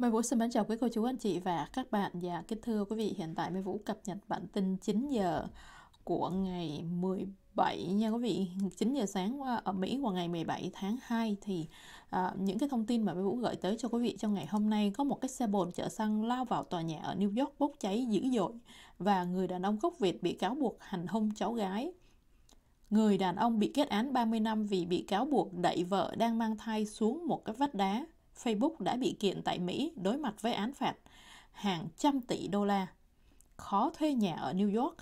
Mai Vũ xin mến chào quý cô chú anh chị và các bạn và dạ, kính thưa quý vị hiện tại Mai Vũ cập nhật bản tin 9 giờ của ngày 17 nha quý vị 9 giờ sáng qua ở Mỹ vào ngày 17 tháng 2 thì à, những cái thông tin mà Mai Vũ gửi tới cho quý vị trong ngày hôm nay có một cái xe bồn chở xăng lao vào tòa nhà ở New York bốc cháy dữ dội và người đàn ông gốc Việt bị cáo buộc hành hung cháu gái Người đàn ông bị kết án 30 năm vì bị cáo buộc đẩy vợ đang mang thai xuống một cái vách đá Facebook đã bị kiện tại Mỹ đối mặt với án phạt hàng trăm tỷ đô la. Khó thuê nhà ở New York,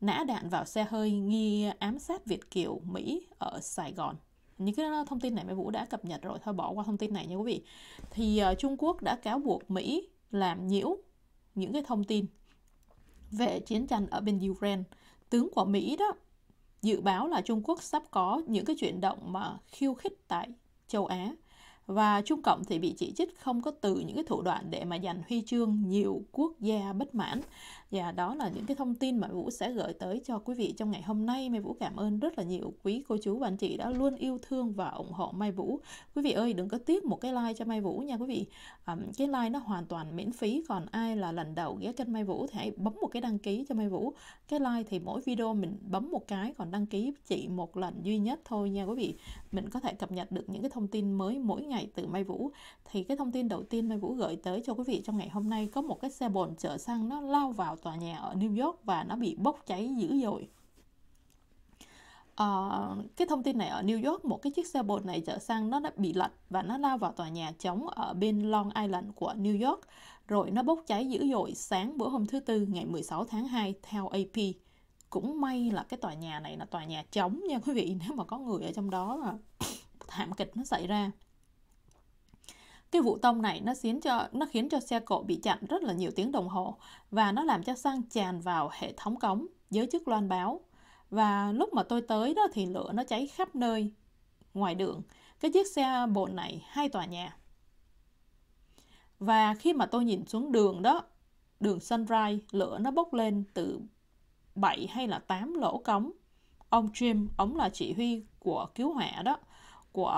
nã đạn vào xe hơi nghi ám sát Việt Kiều Mỹ ở Sài Gòn. Những cái thông tin này mấy Vũ đã cập nhật rồi, thôi bỏ qua thông tin này nha quý vị. Thì uh, Trung Quốc đã cáo buộc Mỹ làm nhiễu những cái thông tin về chiến tranh ở bên Ukraine. Tướng của Mỹ đó dự báo là Trung Quốc sắp có những cái chuyển động mà khiêu khích tại châu Á và Trung Cộng thì bị chỉ trích không có từ những cái thủ đoạn để mà giành huy chương nhiều quốc gia bất mãn và dạ, đó là những cái thông tin mà Vũ sẽ gửi tới cho quý vị trong ngày hôm nay. Mai Vũ cảm ơn rất là nhiều quý cô chú và anh chị đã luôn yêu thương và ủng hộ Mai Vũ. Quý vị ơi đừng có tiếc một cái like cho Mai Vũ nha quý vị. à, cái like nó hoàn toàn miễn phí còn ai là lần đầu ghé kênh Mai Vũ thì hãy bấm một cái đăng ký cho Mai Vũ. Cái like thì mỗi video mình bấm một cái còn đăng ký chỉ một lần duy nhất thôi nha quý vị. Mình có thể cập nhật được những cái thông tin mới mỗi ngày từ Mai Vũ. Thì cái thông tin đầu tiên Mai Vũ gửi tới cho quý vị trong ngày hôm nay có một cái xe bồn chở xăng nó lao vào tòa nhà ở New York và nó bị bốc cháy dữ dội. Uh, cái thông tin này ở New York một cái chiếc xe bồn này chở xăng nó đã bị lật và nó lao vào tòa nhà trống ở bên Long Island của New York rồi nó bốc cháy dữ dội sáng bữa hôm thứ tư ngày 16 tháng 2 theo AP cũng may là cái tòa nhà này là tòa nhà trống nha quý vị nếu mà có người ở trong đó là thảm kịch nó xảy ra cái vụ tông này nó khiến cho nó khiến cho xe cộ bị chặn rất là nhiều tiếng đồng hồ và nó làm cho xăng tràn vào hệ thống cống giới chức loan báo và lúc mà tôi tới đó thì lửa nó cháy khắp nơi ngoài đường cái chiếc xe bồn này hai tòa nhà và khi mà tôi nhìn xuống đường đó đường sunrise lửa nó bốc lên từ 7 hay là 8 lỗ cống ông Jim, ông là chỉ huy của cứu hỏa đó của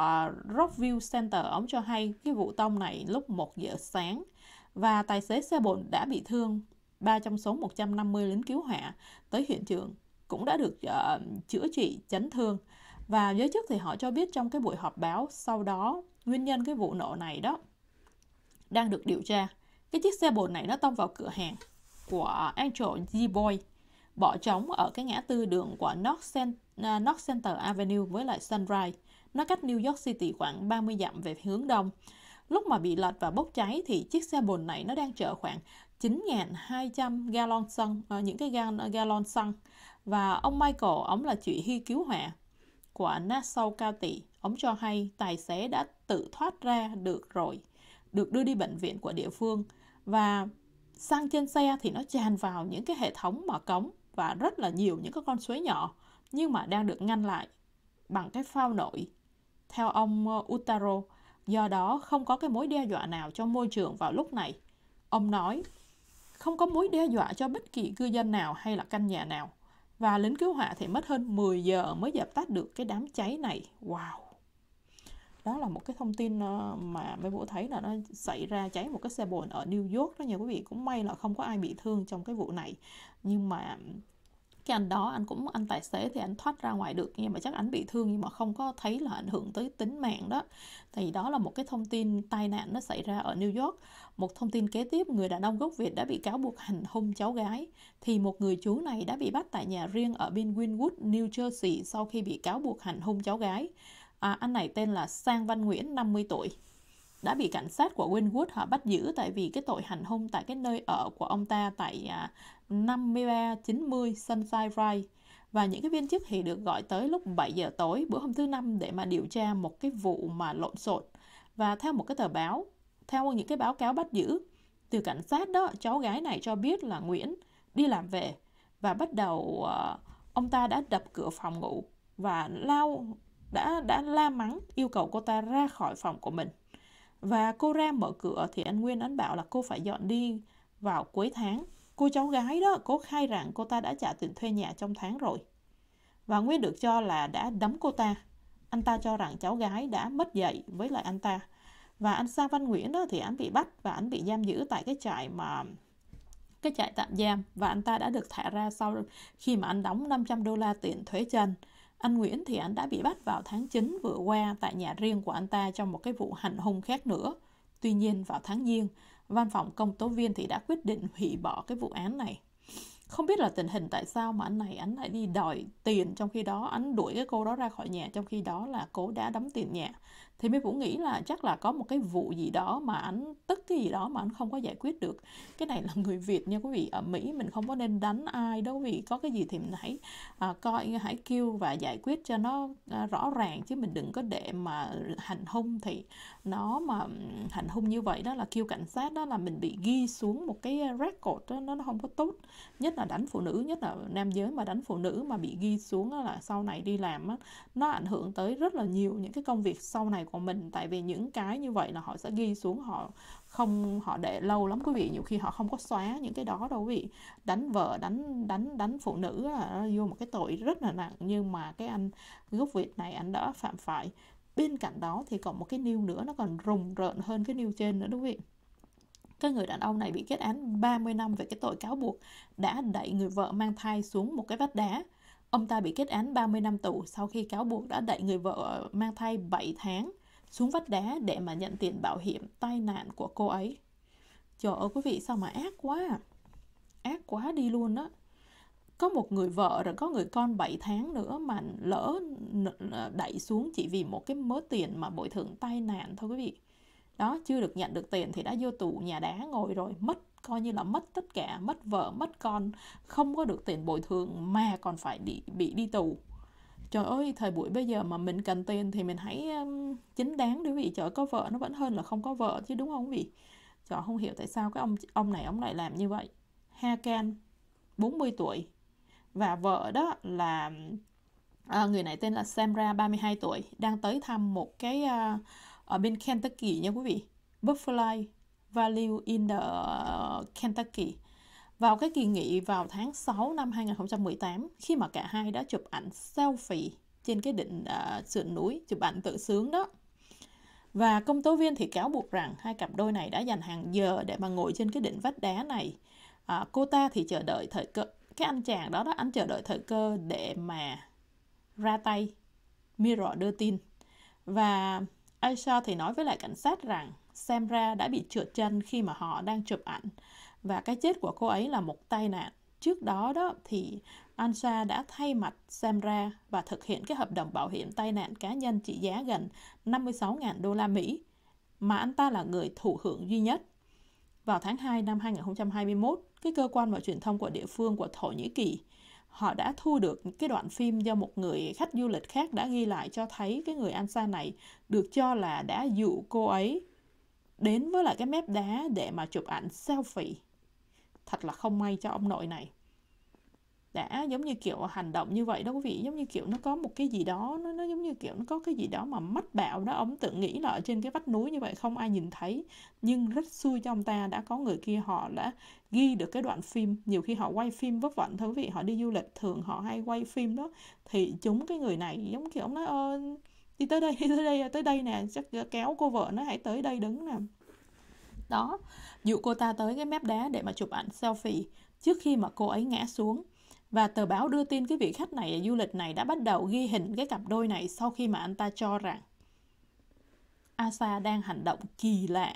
Rockview Center, ông cho hay cái vụ tông này lúc 1 giờ sáng và tài xế xe bồn đã bị thương. Ba trong số 150 lính cứu hỏa tới hiện trường cũng đã được uh, chữa trị chấn thương. Và giới chức thì họ cho biết trong cái buổi họp báo sau đó nguyên nhân cái vụ nổ này đó đang được điều tra. Cái chiếc xe bồn này nó tông vào cửa hàng của Angel G-Boy bỏ trống ở cái ngã tư đường của North, Cent- ờ, North Center Avenue với lại Sunrise nó cách New York City khoảng 30 dặm về hướng đông. Lúc mà bị lật và bốc cháy thì chiếc xe bồn này nó đang chở khoảng 9.200 gallon xăng, ờ, những cái ờ, gallon xăng. Và ông Michael, ông là chỉ huy cứu hỏa của Nassau County. Ông cho hay tài xế đã tự thoát ra được rồi, được đưa đi bệnh viện của địa phương. Và xăng trên xe thì nó tràn vào những cái hệ thống mở cống và rất là nhiều những cái con suối nhỏ nhưng mà đang được ngăn lại bằng cái phao nổi theo ông ờ, Utaro. Do đó, không có cái mối đe dọa nào cho môi trường vào lúc này. Ông nói, không có mối đe dọa cho bất kỳ cư dân nào hay là căn nhà nào. Và lính cứu hỏa thì mất hơn 10 giờ mới dập tắt được cái đám cháy này. Wow! Đó là một cái thông tin ờ, mà mấy vũ thấy là nó xảy ra cháy một cái xe bồn ở New York đó nha quý vị. Cũng may là không có ai bị thương trong cái vụ này. Nhưng mà cái anh đó anh cũng anh tài xế thì anh thoát ra ngoài được nhưng mà chắc anh bị thương nhưng mà không có thấy là ảnh hưởng tới tính mạng đó thì đó là một cái thông tin tai nạn nó xảy ra ở New York một thông tin kế tiếp người đàn ông gốc Việt đã bị cáo buộc hành hung cháu gái thì một người chú này đã bị bắt tại nhà riêng ở bên Greenwood New Jersey sau khi bị cáo buộc hành hung cháu gái à, anh này tên là Sang Văn Nguyễn 50 tuổi đã bị cảnh sát của Winwood họ bắt giữ tại vì cái tội hành hung tại cái nơi ở của ông ta tại à, 5390 Sunshine Drive và những cái viên chức thì được gọi tới lúc 7 giờ tối bữa hôm thứ năm để mà điều tra một cái vụ mà lộn xộn và theo một cái tờ báo theo những cái báo cáo bắt giữ từ cảnh sát đó cháu gái này cho biết là Nguyễn đi làm về và bắt đầu à, ông ta đã đập cửa phòng ngủ và lao đã đã la mắng yêu cầu cô ta ra khỏi phòng của mình và cô ra mở cửa thì anh Nguyên anh bảo là cô phải dọn đi vào cuối tháng. Cô cháu gái đó, cô khai rằng cô ta đã trả tiền thuê nhà trong tháng rồi. Và Nguyên được cho là đã đấm cô ta. Anh ta cho rằng cháu gái đã mất dạy với lại anh ta. Và anh Sa Văn Nguyễn đó thì anh bị bắt và anh bị giam giữ tại cái trại mà cái trại tạm giam và anh ta đã được thả ra sau khi mà anh đóng 500 đô la tiền thuế trần. Anh Nguyễn thì anh đã bị bắt vào tháng 9 vừa qua tại nhà riêng của anh ta trong một cái vụ hành hung khác nữa. Tuy nhiên vào tháng Giêng, văn phòng công tố viên thì đã quyết định hủy bỏ cái vụ án này. Không biết là tình hình tại sao mà anh này anh lại đi đòi tiền trong khi đó anh đuổi cái cô đó ra khỏi nhà trong khi đó là cô đã đóng tiền nhà thì mới cũng nghĩ là chắc là có một cái vụ gì đó mà anh tức cái gì đó mà anh không có giải quyết được cái này là người Việt nha quý vị ở Mỹ mình không có nên đánh ai đâu vì có cái gì thì mình hãy à, coi hãy kêu và giải quyết cho nó à, rõ ràng chứ mình đừng có để mà hành hung thì nó mà ừ, hành hung như vậy đó là kêu cảnh sát đó là mình bị ghi xuống một cái record đó, nó không có tốt nhất là đánh phụ nữ nhất là nam giới mà đánh phụ nữ mà bị ghi xuống là sau này đi làm đó, nó ảnh hưởng tới rất là nhiều những cái công việc sau này của của mình tại vì những cái như vậy là họ sẽ ghi xuống họ không họ để lâu lắm quý vị nhiều khi họ không có xóa những cái đó đâu quý vị đánh vợ đánh đánh đánh phụ nữ là vô một cái tội rất là nặng nhưng mà cái anh gốc việt này anh đã phạm phải bên cạnh đó thì còn một cái niêu nữa nó còn rùng rợn hơn cái niêu trên nữa đúng quý vị cái người đàn ông này bị kết án 30 năm về cái tội cáo buộc đã đẩy người vợ mang thai xuống một cái vách đá. Ông ta bị kết án 30 năm tù sau khi cáo buộc đã đẩy người vợ mang thai 7 tháng xuống vách đá để mà nhận tiền bảo hiểm tai nạn của cô ấy. Trời ơi quý vị sao mà ác quá à? Ác quá đi luôn á có một người vợ rồi có người con 7 tháng nữa mà lỡ đẩy xuống chỉ vì một cái mớ tiền mà bồi thường tai nạn thôi quý vị đó chưa được nhận được tiền thì đã vô tù nhà đá ngồi rồi mất coi như là mất tất cả mất vợ mất con không có được tiền bồi thường mà còn phải bị bị đi tù trời ơi thời buổi bây giờ mà mình cần tiền thì mình hãy um, chính đáng đối vị trời có vợ nó vẫn hơn là không có vợ chứ đúng không vị trời không hiểu tại sao cái ông ông này ông lại làm như vậy Hakan 40 tuổi và vợ đó là à, người này tên là Samra 32 tuổi đang tới thăm một cái à, ở bên Kentucky nha quý vị Buffalo value in the ờ, Kentucky vào cái kỳ nghỉ vào tháng 6 năm 2018 khi mà cả hai đã chụp ảnh selfie trên cái đỉnh uh, sườn núi chụp ảnh tự sướng đó và công tố viên thì cáo buộc rằng hai cặp đôi này đã dành hàng giờ để mà ngồi trên cái đỉnh vách đá này à, cô ta thì chờ đợi thời cơ cái anh chàng đó đó anh chờ đợi thời cơ để mà ra tay Mirror đưa tin và Aisha thì nói với lại cảnh sát rằng Samra đã bị trượt chân khi mà họ đang chụp ảnh và cái chết của cô ấy là một tai nạn. Trước đó đó thì Ansa đã thay mặt Samra và thực hiện cái hợp đồng bảo hiểm tai nạn cá nhân trị giá gần 56.000 đô la Mỹ mà anh ta là người thụ hưởng duy nhất. Vào tháng 2 năm 2021, cái cơ quan và truyền thông của địa phương của Thổ Nhĩ Kỳ họ đã thu được cái đoạn phim do một người khách du lịch khác đã ghi lại cho thấy cái người Ansa này được cho là đã dụ cô ấy đến với lại cái mép đá để mà chụp ảnh selfie thật là không may cho ông nội này đã giống như kiểu hành động như vậy đó quý vị giống như kiểu nó có một cái gì đó nó, nó giống như kiểu nó có cái gì đó mà mất bạo đó ông tự nghĩ là ở trên cái vách núi như vậy không ai nhìn thấy nhưng rất xui cho ông ta đã có người kia họ đã ghi được cái đoạn phim nhiều khi họ quay phim vất vẩn thưa quý vị họ đi du lịch thường họ hay quay phim đó thì chúng cái người này giống kiểu ông nói ơ đi tới đây đi tới đây tới đây nè chắc kéo cô vợ nó hãy tới đây đứng nè đó dụ cô ta tới cái mép đá để mà chụp ảnh selfie trước khi mà cô ấy ngã xuống và tờ báo đưa tin cái vị khách này du lịch này đã bắt đầu ghi hình cái cặp đôi này sau khi mà anh ta cho rằng Asa đang hành động kỳ lạ.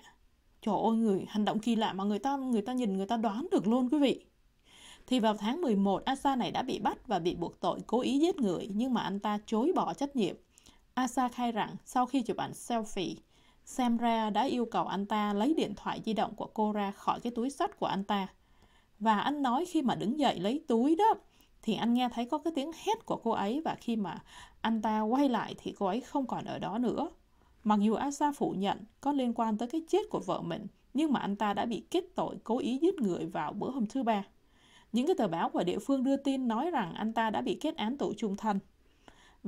Trời ơi người hành động kỳ lạ mà người ta người ta nhìn người ta đoán được luôn quý vị. Thì vào tháng 11 Asa này đã bị bắt và bị buộc tội cố ý giết người nhưng mà anh ta chối bỏ trách nhiệm. Asa khai rằng sau khi chụp ảnh selfie ra đã yêu cầu anh ta lấy điện thoại di động của cô ra khỏi cái túi sách của anh ta. Và anh nói khi mà đứng dậy lấy túi đó, thì anh nghe thấy có cái tiếng hét của cô ấy và khi mà anh ta quay lại thì cô ấy không còn ở đó nữa. Mặc dù Asa phủ nhận có liên quan tới cái chết của vợ mình, nhưng mà anh ta đã bị kết tội cố ý giết người vào bữa hôm thứ ba. Những cái tờ báo của địa phương đưa tin nói rằng anh ta đã bị kết án tù trung thân.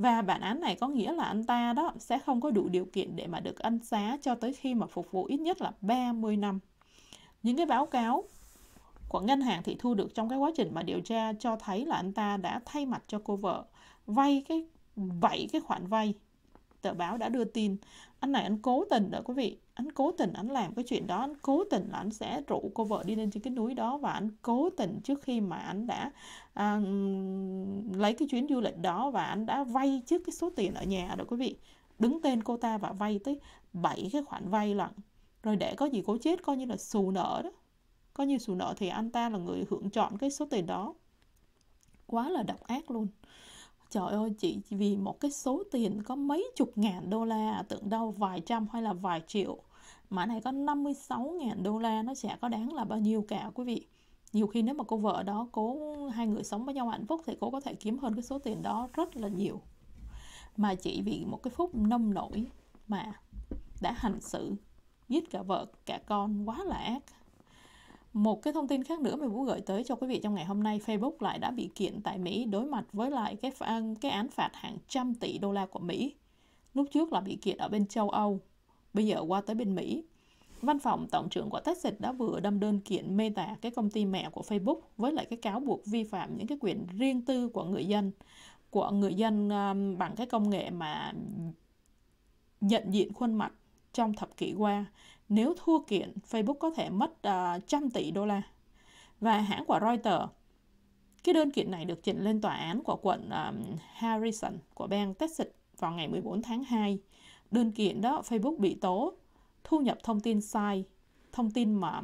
Và bản án này có nghĩa là anh ta đó sẽ không có đủ điều kiện để mà được ân xá cho tới khi mà phục vụ ít nhất là 30 năm. Những cái báo cáo của ngân hàng thì thu được trong cái quá trình mà điều tra cho thấy là anh ta đã thay mặt cho cô vợ vay cái bảy cái khoản vay tờ báo đã đưa tin anh này anh cố tình đó quý vị anh cố tình anh làm cái chuyện đó anh cố tình là anh sẽ rủ cô vợ đi lên trên cái núi đó và anh cố tình trước khi mà anh đã à, lấy cái chuyến du lịch đó và anh đã vay trước cái số tiền ở nhà đó quý vị đứng tên cô ta và vay tới 7 cái khoản vay lận rồi để có gì cố chết coi như là xù nợ đó coi như xù nợ thì anh ta là người hưởng chọn cái số tiền đó quá là độc ác luôn trời ơi chị vì một cái số tiền có mấy chục ngàn đô la à, tưởng đâu vài trăm hay là vài triệu mã này có 56.000 đô la nó sẽ có đáng là bao nhiêu cả quý vị nhiều khi nếu mà cô vợ đó cố hai người sống với nhau hạnh phúc thì cô có thể kiếm hơn cái số tiền đó rất là nhiều mà chỉ vì một cái phút nông nổi mà đã hành xử giết cả vợ cả con quá là ác một cái thông tin khác nữa mình muốn gửi tới cho quý vị trong ngày hôm nay Facebook lại đã bị kiện tại Mỹ đối mặt với lại cái cái án phạt hàng trăm tỷ đô la của Mỹ lúc trước là bị kiện ở bên châu Âu bây giờ qua tới bên Mỹ. Văn phòng Tổng trưởng của Texas đã vừa đâm đơn kiện Meta, cái công ty mẹ của Facebook, với lại cái cáo buộc vi phạm những cái quyền riêng tư của người dân của người dân um, bằng cái công nghệ mà nhận diện khuôn mặt trong thập kỷ qua. Nếu thua kiện, Facebook có thể mất uh, trăm tỷ đô la. Và hãng của Reuters cái đơn kiện này được trình lên tòa án của quận um, Harrison của bang Texas vào ngày 14 tháng 2 đơn kiện đó Facebook bị tố thu nhập thông tin sai, thông tin mà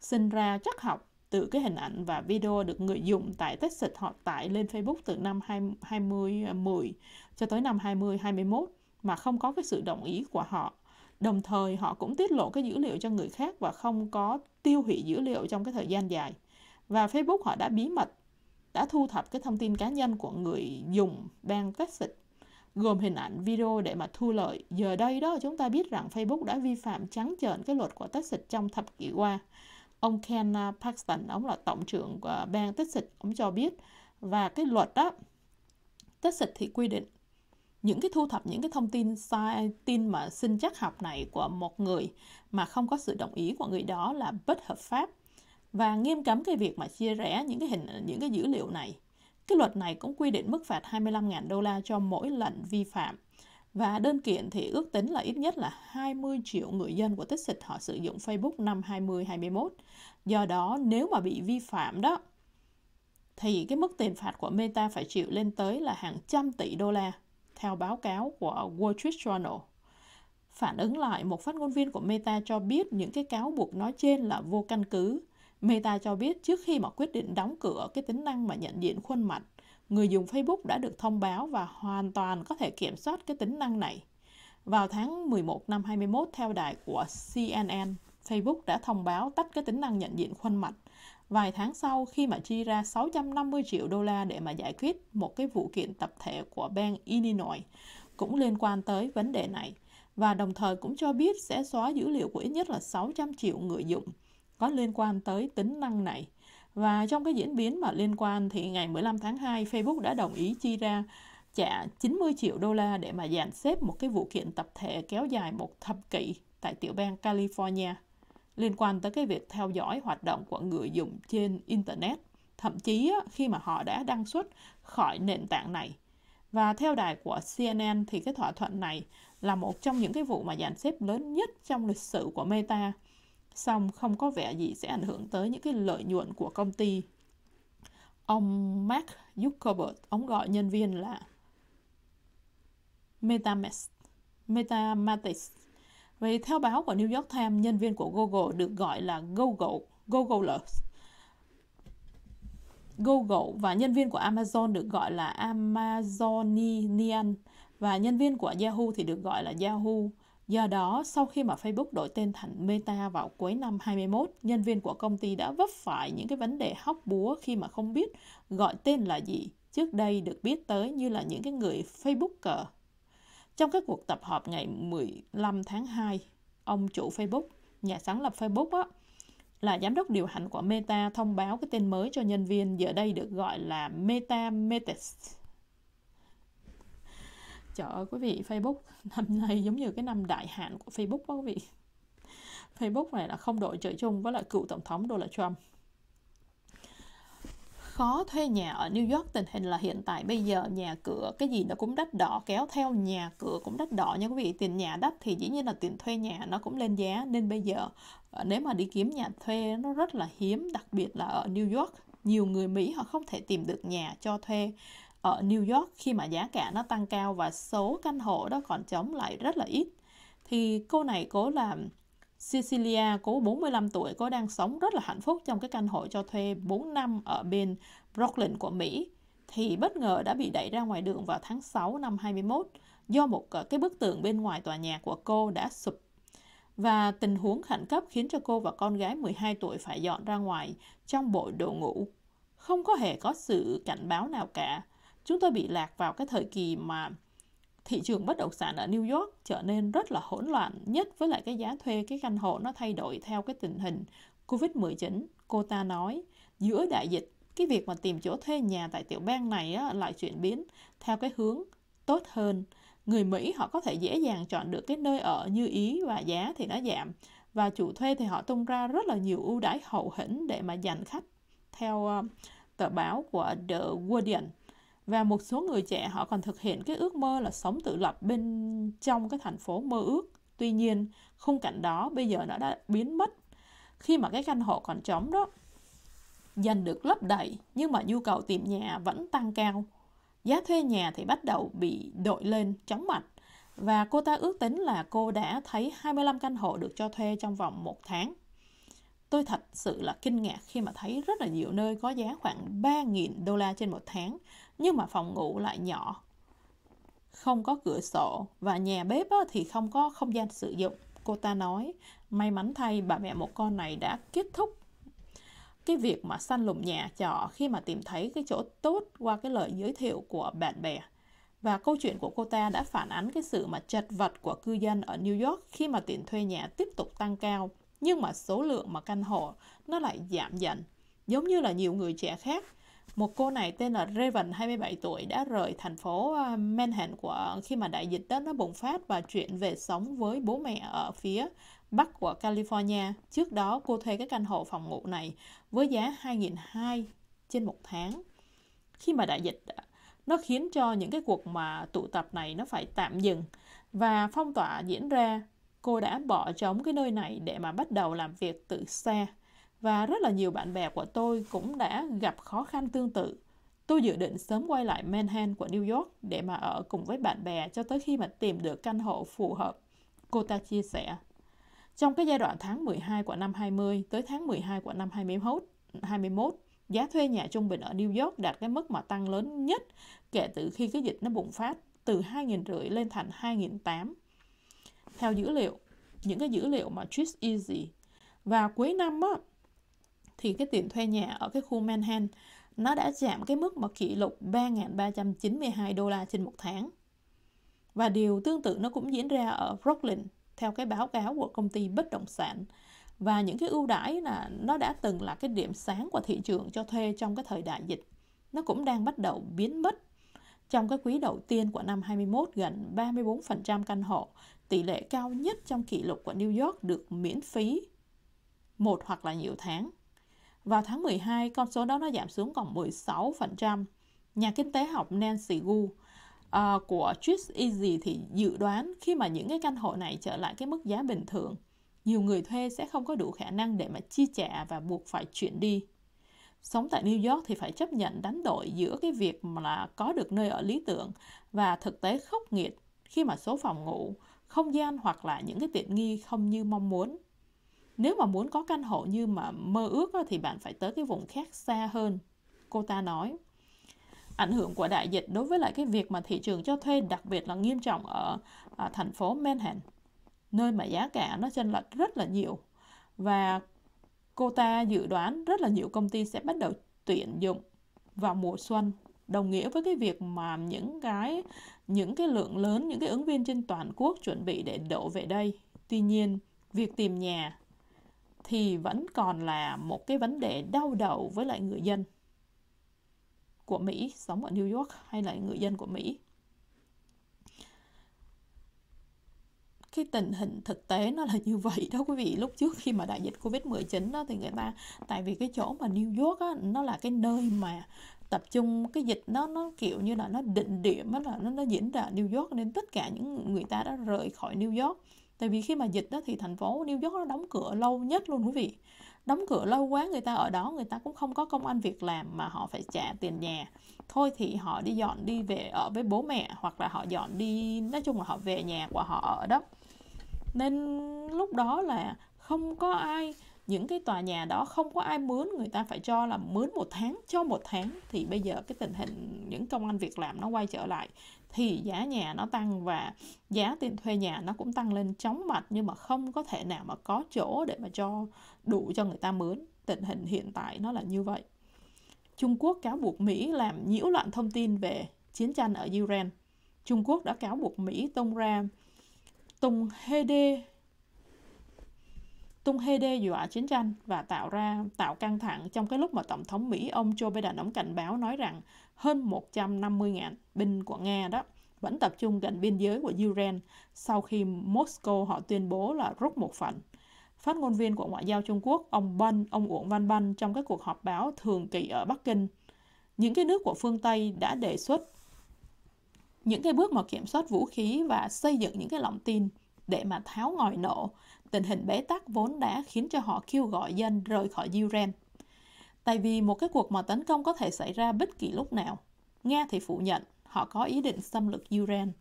sinh ra chắc học từ cái hình ảnh và video được người dùng tại TechSit họ tải lên Facebook từ năm 2010 cho tới năm 2021 mà không có cái sự đồng ý của họ. Đồng thời họ cũng tiết lộ cái dữ liệu cho người khác và không có tiêu hủy dữ liệu trong cái thời gian dài. Và Facebook họ đã bí mật đã thu thập cái thông tin cá nhân của người dùng đang TechSit gồm hình ảnh, video để mà thu lợi. Giờ đây đó chúng ta biết rằng Facebook đã vi phạm trắng trợn cái luật của tách xịt trong thập kỷ qua. Ông Ken Paxton, ông là tổng trưởng của bang tách xịt, ông cho biết và cái luật đó tách xịt thì quy định những cái thu thập những cái thông tin sai tin mà sinh chắc học này của một người mà không có sự đồng ý của người đó là bất hợp pháp và nghiêm cấm cái việc mà chia rẽ những cái hình những cái dữ liệu này cái luật này cũng quy định mức phạt 25.000 đô la cho mỗi lần vi phạm. Và đơn kiện thì ước tính là ít nhất là 20 triệu người dân của Texas họ sử dụng Facebook năm 2021. Do đó, nếu mà bị vi phạm đó, thì cái mức tiền phạt của Meta phải chịu lên tới là hàng trăm tỷ đô la, theo báo cáo của Wall Street Journal. Phản ứng lại, một phát ngôn viên của Meta cho biết những cái cáo buộc nói trên là vô căn cứ Meta cho biết trước khi mà quyết định đóng cửa cái tính năng mà nhận diện khuôn mặt, người dùng Facebook đã được thông báo và hoàn toàn có thể kiểm soát cái tính năng này. Vào tháng 11 năm 21 theo đài của CNN, Facebook đã thông báo tách cái tính năng nhận diện khuôn mặt. Vài tháng sau khi mà chi ra 650 triệu đô la để mà giải quyết một cái vụ kiện tập thể của bang Illinois cũng liên quan tới vấn đề này và đồng thời cũng cho biết sẽ xóa dữ liệu của ít nhất là 600 triệu người dùng có liên quan tới tính năng này. Và trong cái diễn biến mà liên quan thì ngày 15 tháng 2, Facebook đã đồng ý chi ra trả 90 triệu đô la để mà dàn xếp một cái vụ kiện tập thể kéo dài một thập kỷ tại tiểu bang California liên quan tới cái việc theo dõi hoạt động của người dùng trên Internet, thậm chí khi mà họ đã đăng xuất khỏi nền tảng này. Và theo đài của CNN thì cái thỏa thuận này là một trong những cái vụ mà dàn xếp lớn nhất trong lịch sử của Meta. Xong không có vẻ gì sẽ ảnh hưởng tới những cái lợi nhuận của công ty. Ông Mark Zuckerberg, ông gọi nhân viên là MetaMask, MetaMatis. Vậy theo báo của New York Times, nhân viên của Google được gọi là Google, Googlers. Google và nhân viên của Amazon được gọi là Amazonian và nhân viên của Yahoo thì được gọi là Yahoo. Do đó, sau khi mà Facebook đổi tên thành Meta vào cuối năm 21, nhân viên của công ty đã vấp phải những cái vấn đề hóc búa khi mà không biết gọi tên là gì. Trước đây được biết tới như là những cái người Facebooker. Trong các cuộc tập họp ngày 15 tháng 2, ông chủ Facebook, nhà sáng lập Facebook á, là giám đốc điều hành của Meta thông báo cái tên mới cho nhân viên giờ đây được gọi là Meta metis Trời ơi quý vị, Facebook năm nay giống như cái năm đại hạn của Facebook đó quý vị. Facebook này là không đội trời chung với lại cựu tổng thống Donald Trump. Khó thuê nhà ở New York tình hình là hiện tại bây giờ nhà cửa cái gì nó cũng đắt đỏ kéo theo nhà cửa cũng đắt đỏ nha quý vị. Tiền nhà đắt thì dĩ nhiên là tiền thuê nhà nó cũng lên giá nên bây giờ ờ, nếu mà đi kiếm nhà thuê nó rất là hiếm đặc biệt là ở New York nhiều người Mỹ họ không thể tìm được nhà cho thuê ở New York khi mà giá cả nó tăng cao và số căn hộ đó còn trống lại rất là ít. Thì cô này cố làm Cecilia, cố 45 tuổi, cô đang sống rất là hạnh phúc trong cái căn hộ cho thuê 4 năm ở bên Brooklyn của Mỹ thì bất ngờ đã bị đẩy ra ngoài đường vào tháng 6 năm 21 do một ờ, cái bức tường bên ngoài tòa nhà của cô đã sụp. Và tình huống khẩn cấp khiến cho cô và con gái 12 tuổi phải dọn ra ngoài trong bộ đồ ngủ. Không có hề có sự cảnh báo nào cả chúng tôi bị lạc vào cái thời kỳ mà thị trường bất động sản ở New York trở nên rất là hỗn loạn nhất với lại cái giá thuê cái căn hộ nó thay đổi theo cái tình hình Covid-19, cô ta nói. Giữa đại dịch, cái việc mà tìm chỗ thuê nhà tại tiểu bang này á, lại chuyển biến theo cái hướng tốt hơn. Người Mỹ họ có thể dễ dàng chọn được cái nơi ở như ý và giá thì nó giảm và chủ thuê thì họ tung ra rất là nhiều ưu đãi hậu hĩnh để mà giành khách theo uh, tờ báo của The Guardian và một số người trẻ họ còn thực hiện cái ước mơ là sống tự lập bên trong cái thành phố mơ ước tuy nhiên khung cảnh đó bây giờ nó đã biến mất khi mà cái căn hộ còn trống đó giành được lấp đầy nhưng mà nhu cầu tìm nhà vẫn tăng cao giá thuê nhà thì bắt đầu bị đội lên chóng mặt và cô ta ước tính là cô đã thấy 25 căn hộ được cho thuê trong vòng một tháng. Tôi thật sự là kinh ngạc khi mà thấy rất là nhiều nơi có giá khoảng 3.000 đô la trên một tháng nhưng mà phòng ngủ lại nhỏ không có cửa sổ và nhà bếp thì không có không gian sử dụng cô ta nói may mắn thay bà mẹ một con này đã kết thúc cái việc mà săn lùng nhà trọ khi mà tìm thấy cái chỗ tốt qua cái lời giới thiệu của bạn bè và câu chuyện của cô ta đã phản ánh cái sự mà chật vật của cư dân ở New York khi mà tiền thuê nhà tiếp tục tăng cao nhưng mà số lượng mà căn hộ nó lại giảm dần giống như là nhiều người trẻ khác một cô này tên là Raven, 27 tuổi, đã rời thành phố ờ, Manhattan của khi mà đại dịch đó nó bùng phát và chuyển về sống với bố mẹ ở phía bắc của California. Trước đó, cô thuê cái căn hộ phòng ngủ này với giá 2.200 trên một tháng. Khi mà đại dịch ờ, nó khiến cho những cái cuộc mà tụ tập này nó phải tạm dừng và phong tỏa diễn ra cô đã bỏ trống cái nơi này để mà bắt đầu làm việc từ xa và rất là nhiều bạn bè của tôi cũng đã gặp khó khăn tương tự. Tôi dự định sớm quay lại Manhattan của New York để mà ở cùng với bạn bè cho tới khi mà tìm được căn hộ phù hợp, cô ta chia sẻ. Trong cái giai đoạn tháng 12 của năm 20 tới tháng 12 của năm 21, 21 giá thuê nhà trung bình ở New York đạt cái mức mà tăng lớn nhất kể từ khi cái dịch nó bùng phát từ 2.500 lên thành 2.800. Theo dữ liệu, những cái dữ liệu mà Trish Easy. Và cuối năm á, thì cái tiền thuê nhà ở cái khu Manhattan nó đã giảm cái mức mà kỷ lục 3.392 đô la trên một tháng. Và điều tương tự nó cũng diễn ra ở Brooklyn theo cái báo cáo của công ty bất động sản và những cái ưu đãi là nó đã từng là cái điểm sáng của thị trường cho thuê trong cái thời đại dịch. Nó cũng đang bắt đầu biến mất. Trong cái quý đầu tiên của năm 21 gần 34% căn hộ, tỷ lệ cao nhất trong kỷ lục của New York được miễn phí một hoặc là nhiều tháng. Vào tháng 12, con số đó nó giảm xuống còn 16%. Nhà kinh tế học Nancy Gu uh, của Trish Easy thì dự đoán khi mà những cái căn hộ này trở lại cái mức giá bình thường, nhiều người thuê sẽ không có đủ khả năng để mà chi trả và buộc phải chuyển đi. Sống tại New York thì phải chấp nhận đánh đổi giữa cái việc mà là có được nơi ở lý tưởng và thực tế khốc nghiệt khi mà số phòng ngủ, không gian hoặc là những cái tiện nghi không như mong muốn nếu mà muốn có căn hộ như mà mơ ước thì bạn phải tới cái vùng khác xa hơn cô ta nói ảnh hưởng của đại dịch đối với lại cái việc mà thị trường cho thuê đặc biệt là nghiêm trọng ở, à, thành phố Manhattan nơi mà giá cả nó chênh lệch rất là nhiều và cô ta dự đoán rất là nhiều công ty sẽ bắt đầu tuyển dụng vào mùa xuân đồng nghĩa với cái việc mà những cái những cái lượng lớn những cái ứng viên trên toàn quốc chuẩn bị để đổ về đây tuy nhiên việc tìm nhà thì vẫn còn là một cái vấn đề đau đầu với lại người dân của Mỹ sống ở New York hay là người dân của Mỹ. Cái tình hình thực tế nó là như vậy đó quý vị. Lúc trước khi mà đại dịch Covid-19 đó thì người ta tại vì cái chỗ mà New York á, nó là cái nơi mà tập trung cái dịch nó nó kiểu như là nó định điểm đó là nó nó diễn ra New York nên tất cả những người ta đã rời khỏi New York tại vì khi mà dịch đó thì thành phố New York nó đóng cửa lâu nhất luôn quý vị đóng cửa lâu quá người ta ở đó người ta cũng không có công ăn việc làm mà họ phải trả tiền nhà thôi thì họ đi dọn đi về ở với bố mẹ hoặc là họ dọn đi nói chung là họ về nhà của họ ở đó nên lúc đó là không có ai những cái tòa nhà đó không có ai mướn người ta phải cho là mướn một tháng cho một tháng thì bây giờ cái tình hình những công an việc làm nó quay trở lại thì giá nhà nó tăng và giá tiền thuê nhà nó cũng tăng lên chóng mặt nhưng mà không có thể nào mà có chỗ để mà cho đủ cho người ta mướn tình hình hiện tại nó là như vậy Trung Quốc cáo buộc Mỹ làm nhiễu loạn thông tin về chiến tranh ở Ukraine Trung Quốc đã cáo buộc Mỹ tung ra tung hede tung hê đê dọa chiến tranh và tạo ra tạo căng thẳng trong cái lúc mà tổng thống Mỹ ông Joe Biden ông cảnh báo nói rằng hơn 150.000 binh của Nga đó vẫn tập trung gần biên giới của Ukraine sau khi Moscow họ tuyên bố là rút một phần. Phát ngôn viên của Ngoại giao Trung Quốc, ông Bân, ông Uổng Văn Bân trong các cuộc họp báo thường kỳ ở Bắc Kinh, những cái nước của phương Tây đã đề xuất những cái bước mà kiểm soát vũ khí và xây dựng những cái lòng tin để mà tháo ngòi nổ tình hình bế tắc vốn đã khiến cho họ kêu gọi dân rời khỏi Ukraine tại vì một cái cuộc mà tấn công có thể xảy ra bất kỳ lúc nào. Nga thì phủ nhận họ có ý định xâm lược ukraine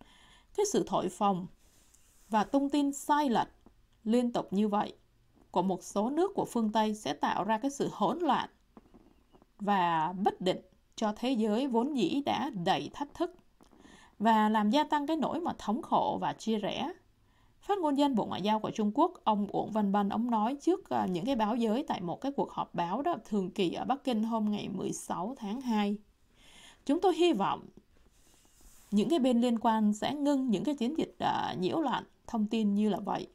Cái sự thổi phồng và tung tin sai lệch liên tục như vậy của một số nước của phương Tây sẽ tạo ra cái sự hỗn loạn và bất định cho thế giới vốn dĩ đã đầy thách thức và làm gia tăng cái nỗi mà thống khổ và chia rẽ Phát ngôn nhân Bộ Ngoại giao của Trung Quốc, ông Uổng Văn Bân, ông nói trước à, những cái báo giới tại một cái cuộc họp báo đó thường kỳ ở Bắc Kinh hôm ngày 16 tháng 2. Chúng tôi hy vọng những cái bên liên quan sẽ ngưng những cái chiến dịch à, nhiễu loạn thông tin như là vậy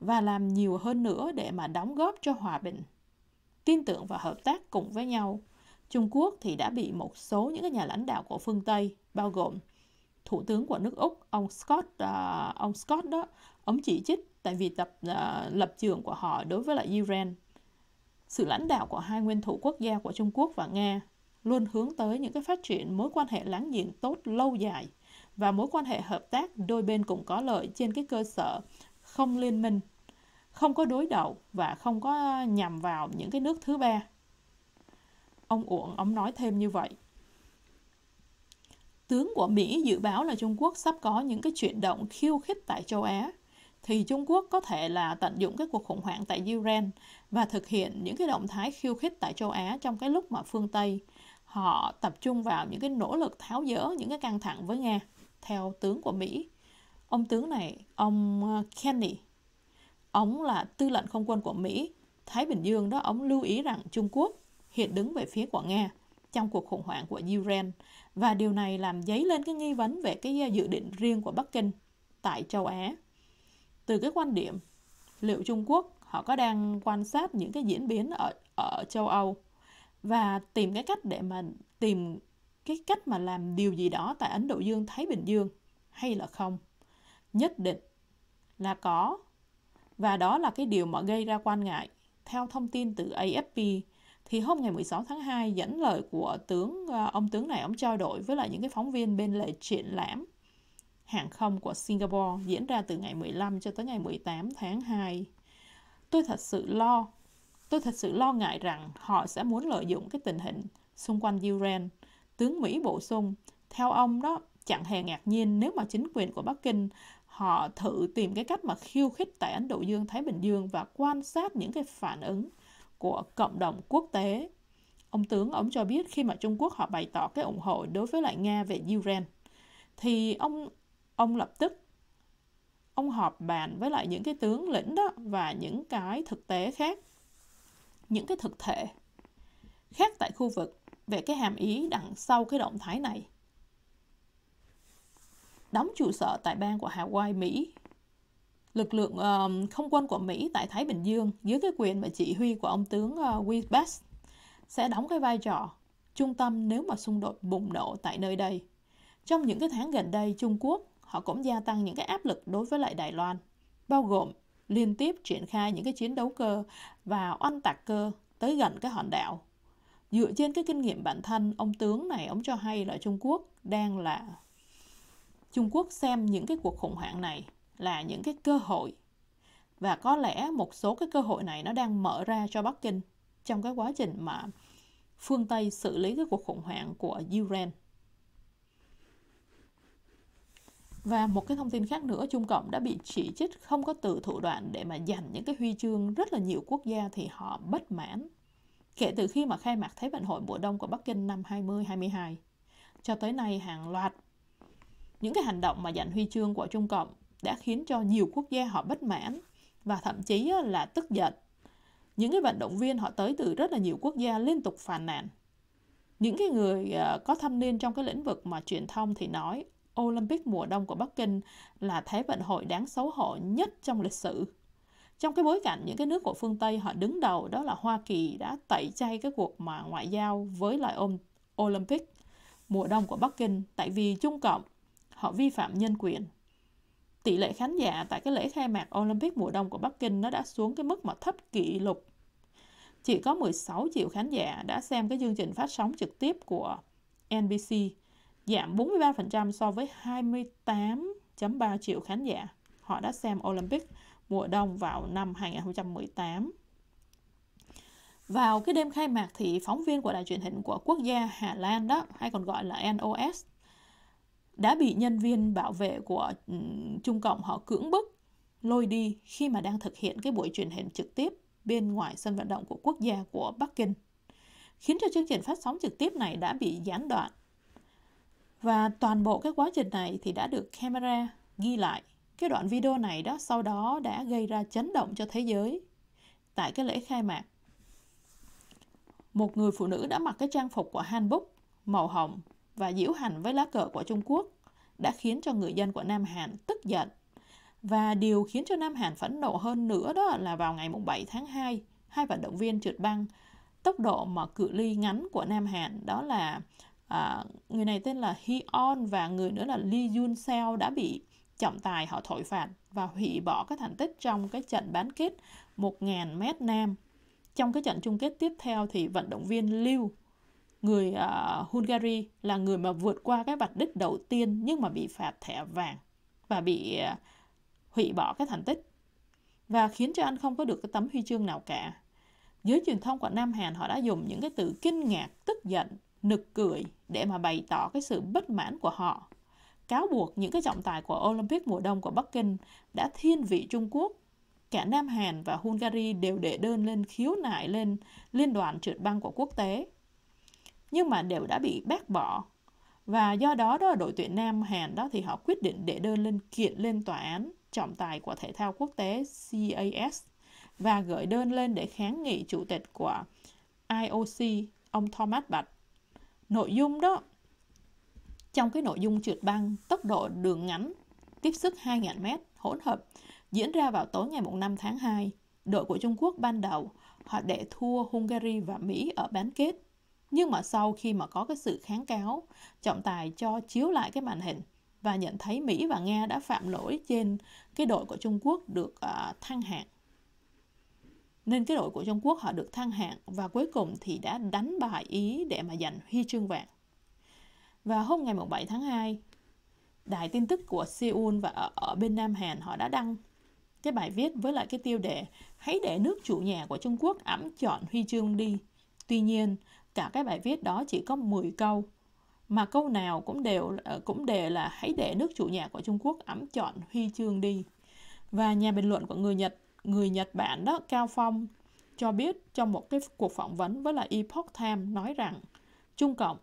và làm nhiều hơn nữa để mà đóng góp cho hòa bình tin tưởng và hợp tác cùng với nhau trung quốc thì đã bị một số những cái nhà lãnh đạo của phương tây bao gồm thủ tướng của nước úc ông scott uh, ông scott đó Ông chỉ trích tại vì tập uh, lập trường của họ đối với lại Iran. Sự lãnh đạo của hai nguyên thủ quốc gia của Trung Quốc và Nga luôn hướng tới những cái phát triển mối quan hệ láng giềng tốt lâu dài và mối quan hệ hợp tác đôi bên cùng có lợi trên cái cơ sở không liên minh, không có đối đầu và không có nhằm vào những cái nước thứ ba. Ông Uổng ông nói thêm như vậy. Tướng của Mỹ dự báo là Trung Quốc sắp có những cái chuyển động khiêu khích tại châu Á thì Trung Quốc có thể là tận dụng cái cuộc khủng hoảng tại ukraine và thực hiện những cái động thái khiêu khích tại châu Á trong cái lúc mà phương Tây họ tập trung vào những cái nỗ lực tháo dỡ những cái căng thẳng với Nga theo tướng của Mỹ. Ông tướng này, ông ờ, Kenny, ông là tư lệnh không quân của Mỹ, Thái Bình Dương đó, ông lưu ý rằng Trung Quốc hiện đứng về phía của Nga trong cuộc khủng hoảng của ukraine và điều này làm dấy lên cái nghi vấn về cái dự định riêng của Bắc Kinh tại châu Á từ cái quan điểm liệu Trung Quốc họ có đang quan sát những cái diễn biến ở ở châu Âu và tìm cái cách để mà tìm cái cách mà làm điều gì đó tại Ấn Độ Dương, Thái Bình Dương hay là không? Nhất định là có. Và đó là cái điều mà gây ra quan ngại. Theo thông tin từ AFP thì hôm ngày 16 tháng 2 dẫn lời của tướng ờ, ông tướng này ông trao đổi với lại những cái phóng viên bên lề triển lãm hàng không của Singapore diễn ra từ ngày 15 cho tới ngày 18 tháng 2. Tôi thật sự lo, tôi thật sự lo ngại rằng họ sẽ muốn lợi dụng cái tình hình xung quanh Iran. Tướng Mỹ bổ sung, theo ông đó, chẳng hề ngạc nhiên nếu mà chính quyền của Bắc Kinh họ thử tìm cái cách mà khiêu khích tại Ấn Độ Dương, Thái Bình Dương và quan sát những cái phản ứng của cộng đồng quốc tế. Ông tướng ông cho biết khi mà Trung Quốc họ bày tỏ cái ủng hộ đối với lại Nga về Ukraine, thì ông ông lập tức ông họp bàn với lại những cái tướng lĩnh đó và những cái thực tế khác những cái thực thể khác tại khu vực về cái hàm ý đằng sau cái động thái này đóng trụ sở tại bang của Hawaii, Mỹ lực lượng uh, không quân của Mỹ tại Thái Bình Dương dưới cái quyền và chỉ huy của ông tướng uh, ờ, Wilbass sẽ đóng cái vai trò trung tâm nếu mà xung đột bùng nổ tại nơi đây. Trong những cái tháng gần đây, Trung Quốc họ cũng gia tăng những cái áp lực đối với lại Đài Loan, bao gồm liên tiếp triển khai những cái chiến đấu cơ và oanh tạc cơ tới gần cái hòn đảo. Dựa trên cái kinh nghiệm bản thân, ông tướng này ông cho hay là Trung Quốc đang là Trung Quốc xem những cái cuộc khủng hoảng này là những cái cơ hội và có lẽ một số cái cơ hội này nó đang mở ra cho Bắc Kinh trong cái quá trình mà phương Tây xử lý cái cuộc khủng hoảng của Ukraine. Và một cái thông tin khác nữa, Trung Cộng đã bị chỉ trích không có từ thủ đoạn để mà giành những cái huy chương rất là nhiều quốc gia thì họ bất mãn. Kể từ khi mà khai mạc Thế vận hội mùa đông của Bắc Kinh năm 2022, cho tới nay hàng loạt những cái hành động mà giành huy chương của Trung Cộng đã khiến cho nhiều quốc gia họ bất mãn và thậm chí là tức giận. Những cái vận động viên họ tới từ rất là nhiều quốc gia liên tục phàn nàn. Những cái người ờ, có thâm niên trong cái lĩnh vực mà truyền thông thì nói Olympic mùa đông của Bắc Kinh là Thế vận hội đáng xấu hổ nhất trong lịch sử. Trong cái bối cảnh những cái nước của phương Tây họ đứng đầu đó là Hoa Kỳ đã tẩy chay cái cuộc mà ngoại giao với lại Olympic mùa đông của Bắc Kinh tại vì Trung Cộng họ vi phạm nhân quyền. Tỷ lệ khán giả tại cái lễ khai mạc Olympic mùa đông của Bắc Kinh nó đã xuống cái mức mà thấp kỷ lục. Chỉ có 16 triệu khán giả đã xem cái chương trình phát sóng trực tiếp của NBC giảm 43% so với 28.3 triệu khán giả họ đã xem Olympic mùa đông vào năm 2018. Vào cái đêm khai mạc thì phóng viên của đài truyền hình của quốc gia Hà Lan đó, hay còn gọi là NOS, đã bị nhân viên bảo vệ của ừ, Trung Cộng họ cưỡng bức lôi đi khi mà đang thực hiện cái buổi truyền hình trực tiếp bên ngoài sân vận động của quốc gia của Bắc Kinh, khiến cho chương trình phát sóng trực tiếp này đã bị gián đoạn và toàn bộ cái quá trình này thì đã được camera ghi lại. Cái đoạn video này đó sau đó đã gây ra chấn động cho thế giới tại cái lễ khai mạc. Một người phụ nữ đã mặc cái trang phục của Hanbok màu hồng và diễu hành với lá cờ của Trung Quốc đã khiến cho người dân của Nam Hàn tức giận. Và điều khiến cho Nam Hàn phẫn nộ hơn nữa đó là vào ngày 7 tháng 2, hai vận động viên trượt băng tốc độ mà cự ly ngắn của Nam Hàn đó là à, người này tên là Hyon và người nữa là Lee Jun Seo đã bị trọng tài họ thổi phạt và hủy bỏ cái thành tích trong cái trận bán kết 1.000m nam. Trong cái trận chung kết tiếp theo thì vận động viên Liu người uh, Hungary là người mà vượt qua cái vạch đích đầu tiên nhưng mà bị phạt thẻ vàng và bị uh, hủy bỏ cái thành tích và khiến cho anh không có được cái tấm huy chương nào cả. Giới truyền thông của Nam Hàn họ đã dùng những cái từ kinh ngạc, tức giận nực cười để mà bày tỏ cái sự bất mãn của họ. Cáo buộc những cái trọng tài của Olympic mùa đông của Bắc Kinh đã thiên vị Trung Quốc. Cả Nam Hàn và Hungary đều đệ đơn lên khiếu nại lên Liên đoàn trượt băng của quốc tế. Nhưng mà đều đã bị bác bỏ. Và do đó đó đội tuyển Nam Hàn đó thì họ quyết định đệ đơn lên kiện lên tòa án trọng tài của thể thao quốc tế CAS và gửi đơn lên để kháng nghị chủ tịch của IOC ông Thomas bạch nội dung đó trong cái nội dung trượt băng tốc độ đường ngắn tiếp sức 2.000m hỗn hợp diễn ra vào tối ngày 5 tháng 2, đội của Trung Quốc ban đầu họ để thua Hungary và Mỹ ở bán kết. Nhưng mà sau khi mà có cái sự kháng cáo, trọng tài cho chiếu lại cái màn hình và nhận thấy Mỹ và Nga đã phạm lỗi trên cái đội của Trung Quốc được uh, thăng hạng nên cái đội của Trung Quốc họ được thăng hạng và cuối cùng thì đã đánh bại Ý để mà giành huy chương vàng. Và hôm ngày 7 tháng 2, đài tin tức của Seoul và ở, ở bên Nam Hàn họ đã đăng cái bài viết với lại cái tiêu đề Hãy để nước chủ nhà của Trung Quốc ẵm chọn huy chương đi. Tuy nhiên, cả cái bài viết đó chỉ có 10 câu mà câu nào cũng đều ờ, cũng đề là hãy để nước chủ nhà của Trung Quốc ẵm chọn huy chương đi. Và nhà bình luận của người Nhật người Nhật Bản đó Cao Phong cho biết trong một cái cuộc phỏng vấn với là Epoch Times nói rằng Trung Cộng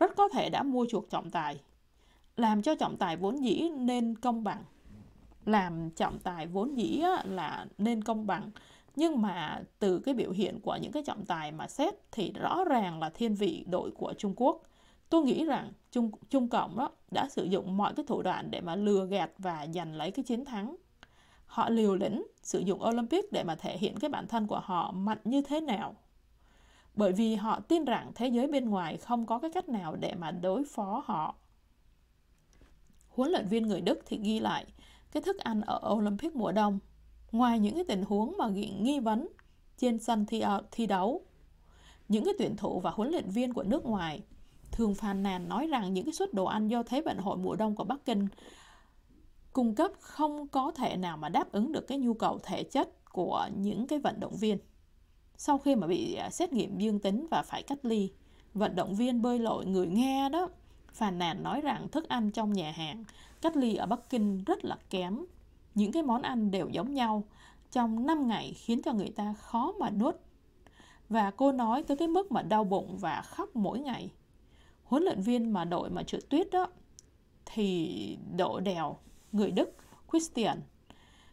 rất có thể đã mua chuộc trọng tài, làm cho trọng tài vốn dĩ nên công bằng. Làm trọng tài vốn dĩ là nên công bằng, nhưng mà từ cái biểu hiện của những cái trọng tài mà xét thì rõ ràng là thiên vị đội của Trung Quốc. Tôi nghĩ rằng Trung, Trung Cộng đó đã sử dụng mọi cái thủ đoạn để mà lừa gạt và giành lấy cái chiến thắng Họ liều lĩnh sử dụng Olympic để mà thể hiện cái bản thân của họ mạnh như thế nào. Bởi vì họ tin rằng thế giới bên ngoài không có cái cách nào để mà đối phó họ. Huấn luyện viên người Đức thì ghi lại cái thức ăn ở Olympic mùa đông. Ngoài những cái tình huống mà nghi vấn trên sân thi, ờ, thi đấu, những cái tuyển thủ và huấn luyện viên của nước ngoài thường phàn nàn nói rằng những cái suất đồ ăn do Thế vận hội mùa đông của Bắc Kinh cung cấp không có thể nào mà đáp ứng được cái nhu cầu thể chất của những cái vận động viên. Sau khi mà bị à, xét nghiệm dương tính và phải cách ly, vận động viên bơi lội người nghe đó phàn nàn nói rằng thức ăn trong nhà hàng cách ly ở Bắc Kinh rất là kém. Những cái món ăn đều giống nhau trong 5 ngày khiến cho người ta khó mà nuốt. Và cô nói tới cái mức mà đau bụng và khóc mỗi ngày. Huấn luyện viên mà đội mà trượt tuyết đó thì độ đèo người Đức Christian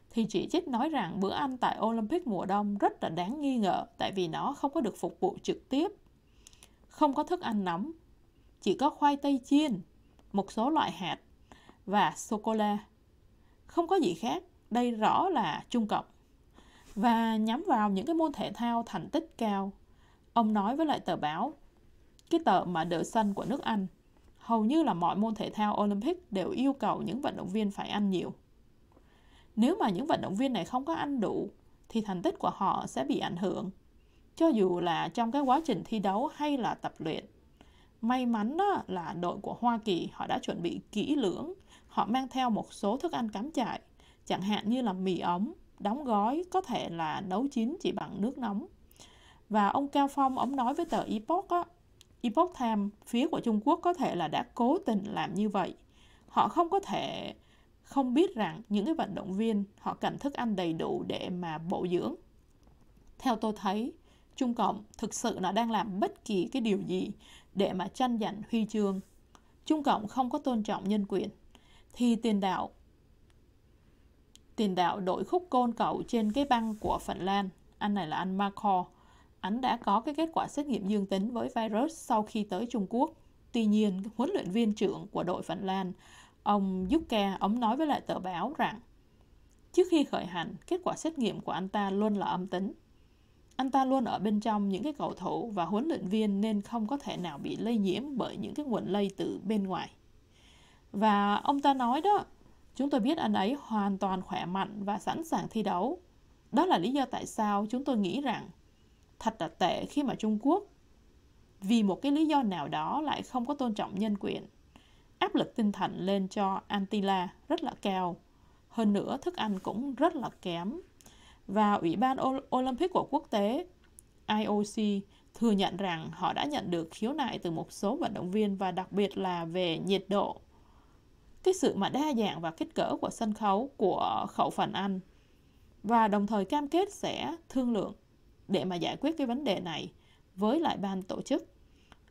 thì chị Chích nói rằng bữa ăn tại Olympic mùa đông rất là đáng nghi ngờ tại vì nó không có được phục vụ trực tiếp, không có thức ăn nóng, chỉ có khoai tây chiên, một số loại hạt và sô-cô-la. Không có gì khác, đây rõ là Trung Cộng. Và nhắm vào những cái môn thể thao thành tích cao, ông nói với lại tờ báo, cái tờ mà đỡ xanh của nước Anh – hầu như là mọi môn thể thao Olympic đều yêu cầu những vận động viên phải ăn nhiều. Nếu mà những vận động viên này không có ăn đủ thì thành tích của họ sẽ bị ảnh hưởng, cho dù là trong cái quá trình thi đấu hay là tập luyện. May mắn đó là đội của Hoa Kỳ họ đã chuẩn bị kỹ lưỡng, họ mang theo một số thức ăn cắm trại, chẳng hạn như là mì ống, đóng gói, có thể là nấu chín chỉ bằng nước nóng. Và ông Cao Phong, ông nói với tờ Epoch á, Epoch Times phía của Trung Quốc có thể là đã cố tình làm như vậy. Họ không có thể không biết rằng những cái vận động viên họ cần thức ăn đầy đủ để mà bổ dưỡng. Theo tôi thấy, Trung Cộng thực sự nó đang làm bất kỳ cái điều gì để mà tranh giành huy chương. Trung Cộng không có tôn trọng nhân quyền. Thì tiền đạo tiền đạo đội khúc côn cậu trên cái băng của Phần Lan. Anh này là anh Marco. Anh đã có cái kết quả xét nghiệm dương tính với virus sau khi tới Trung Quốc. Tuy nhiên, huấn luyện viên trưởng của đội Phần Lan, ông Jukka, ông nói với lại tờ báo rằng trước khi khởi hành, kết quả xét nghiệm của anh ta luôn là âm tính. Anh ta luôn ở bên trong những cái cầu thủ và huấn luyện viên nên không có thể nào bị lây nhiễm bởi những cái nguồn lây từ bên ngoài. Và ông ta nói đó, chúng tôi biết anh ấy hoàn toàn khỏe mạnh và sẵn sàng thi đấu. Đó là lý do tại sao chúng tôi nghĩ rằng thật là tệ khi mà Trung Quốc vì một cái lý do nào đó lại không có tôn trọng nhân quyền. Áp lực tinh thần lên cho Antila rất là cao. Hơn nữa thức ăn cũng rất là kém. Và Ủy ban Olympic của quốc tế IOC thừa nhận rằng họ đã nhận được khiếu nại từ một số vận động viên và đặc biệt là về nhiệt độ. Cái sự mà đa dạng và kích cỡ của sân khấu của khẩu phần ăn và đồng thời cam kết sẽ thương lượng để mà giải quyết cái vấn đề này với lại ban tổ chức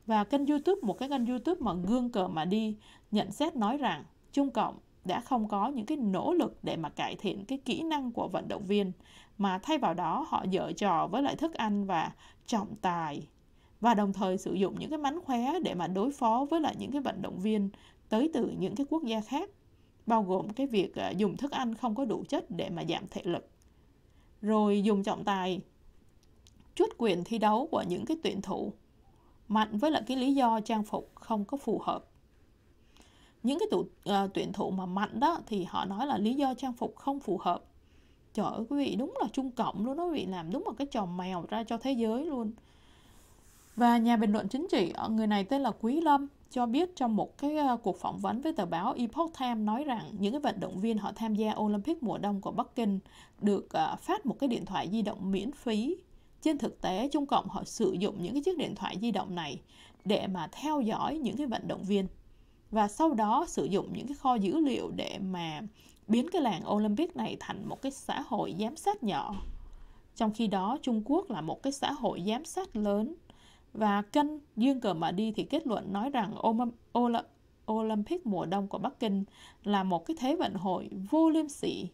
và kênh YouTube một cái kênh YouTube mà gương cờ mà đi nhận xét nói rằng Trung Cộng đã không có những cái nỗ lực để mà cải thiện cái kỹ năng của vận động viên mà thay vào đó họ dở trò với lại thức ăn và trọng tài và đồng thời sử dụng những cái mánh khóe để mà đối phó với lại những cái vận động viên tới từ những cái quốc gia khác bao gồm cái việc à, dùng thức ăn không có đủ chất để mà giảm thể lực rồi dùng trọng tài chút quyền thi đấu của những cái tuyển thủ mạnh với lại cái lý do trang phục không có phù hợp những cái tụ, uh, tuyển thủ mà mạnh đó thì họ nói là lý do trang phục không phù hợp trời ơi quý vị đúng là trung cộng luôn đó quý vị làm đúng một cái trò mèo ra cho thế giới luôn và nhà bình luận chính trị ờ, người này tên là Quý Lâm cho biết trong một cái ờ, cuộc phỏng vấn với tờ báo Epoch Times nói rằng những cái vận động viên họ tham gia Olympic mùa đông của Bắc Kinh được phát một cái điện thoại di động miễn phí trên thực tế Trung Cộng họ sử dụng những cái chiếc điện thoại di động này để mà theo dõi những cái vận động viên và sau đó sử dụng những cái kho dữ liệu để mà biến cái làng Olympic này thành một cái xã hội giám sát nhỏ. Trong khi đó Trung Quốc là một cái xã hội giám sát lớn và kênh Dương Cờ Mà Đi thì kết luận nói rằng Olympic mùa đông của Bắc Kinh là một cái thế vận hội vô liêm sỉ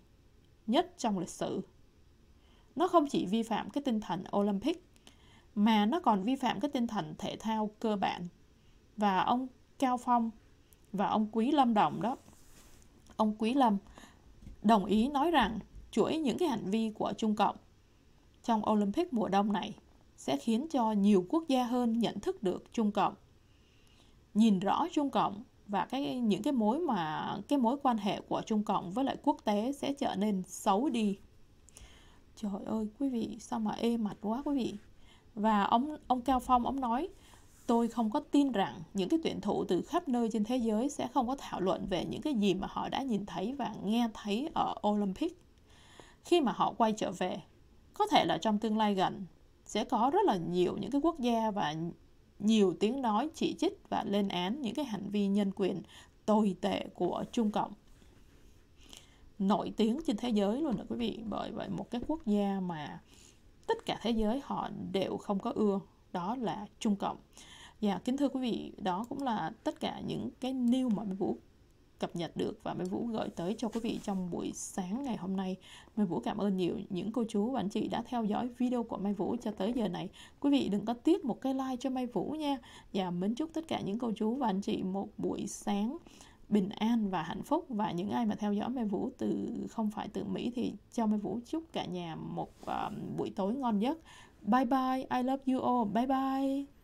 nhất trong lịch sử. Nó không chỉ vi phạm cái tinh thần Olympic mà nó còn vi phạm cái tinh thần thể thao cơ bản. Và ông Cao Phong và ông Quý Lâm Đồng đó, ông Quý Lâm đồng ý nói rằng chuỗi những cái hành vi của Trung Cộng trong Olympic mùa đông này sẽ khiến cho nhiều quốc gia hơn nhận thức được Trung Cộng, nhìn rõ Trung Cộng và cái những cái mối mà cái mối quan hệ của Trung Cộng với lại quốc tế sẽ trở nên xấu đi trời ơi quý vị sao mà ê mặt quá quý vị và ông ông Cao Phong ông nói tôi không có tin rằng những cái tuyển thủ từ khắp nơi trên thế giới sẽ không có thảo luận về những cái gì mà họ đã nhìn thấy và nghe thấy ở Olympic khi mà họ quay trở về có thể là trong tương lai gần sẽ có rất là nhiều những cái quốc gia và nhiều tiếng nói chỉ trích và lên án những cái hành vi nhân quyền tồi tệ của Trung Cộng nổi tiếng trên thế giới luôn đó quý vị bởi vậy một cái quốc gia mà tất cả thế giới họ đều không có ưa đó là Trung Cộng Dạ, kính thưa quý vị, đó cũng là tất cả những cái new mà Minh Vũ cập nhật được và Minh Vũ gửi tới cho quý vị trong buổi sáng ngày hôm nay. Minh Vũ cảm ơn nhiều những cô chú và anh chị đã theo dõi video của Mai Vũ cho tới giờ này. Quý vị đừng có tiếc một cái like cho Mai Vũ nha. Và dạ, mến chúc tất cả những cô chú và anh chị một buổi sáng bình an và hạnh phúc và những ai mà theo dõi Mai Vũ từ không phải từ Mỹ thì cho Mai Vũ chúc cả nhà một uh, buổi tối ngon giấc. Bye bye, I love you all. Bye bye.